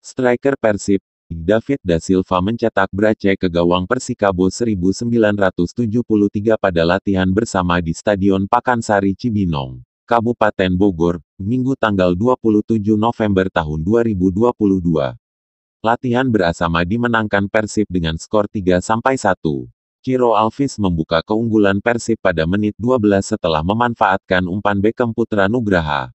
Striker Persib, David Da Silva mencetak Brace ke gawang Persikabo 1973 pada latihan bersama di Stadion Pakansari Cibinong, Kabupaten Bogor, Minggu tanggal 27 November tahun 2022. Latihan berasama dimenangkan Persib dengan skor 3-1. Ciro Alvis membuka keunggulan Persib pada menit 12 setelah memanfaatkan umpan Beckham Putra Nugraha.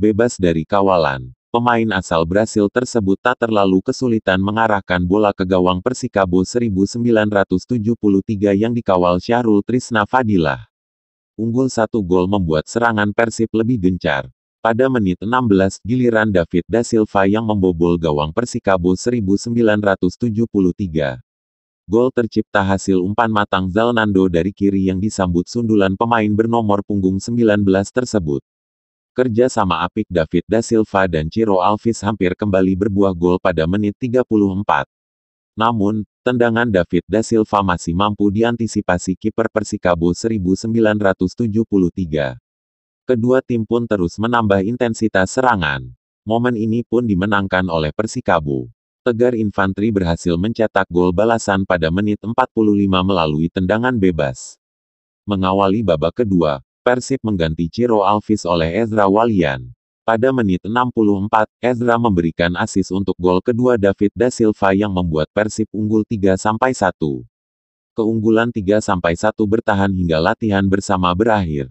Bebas dari kawalan, pemain asal Brasil tersebut tak terlalu kesulitan mengarahkan bola ke gawang Persikabo 1973 yang dikawal Syahrul Trisna Fadilah. Unggul satu gol membuat serangan Persib lebih gencar. Pada menit 16, giliran David Da Silva yang membobol gawang Persikabo 1973. Gol tercipta hasil umpan matang Zalnando dari kiri yang disambut sundulan pemain bernomor punggung 19 tersebut kerja sama apik David Da Silva dan Ciro Alves hampir kembali berbuah gol pada menit 34. Namun, tendangan David Da Silva masih mampu diantisipasi kiper Persikabo 1973. Kedua tim pun terus menambah intensitas serangan. Momen ini pun dimenangkan oleh Persikabo. Tegar Infantri berhasil mencetak gol balasan pada menit 45 melalui tendangan bebas. Mengawali babak kedua, Persib mengganti Ciro Alvis oleh Ezra Walian. Pada menit 64, Ezra memberikan asis untuk gol kedua David Da Silva yang membuat Persib unggul 3-1. Keunggulan 3-1 bertahan hingga latihan bersama berakhir.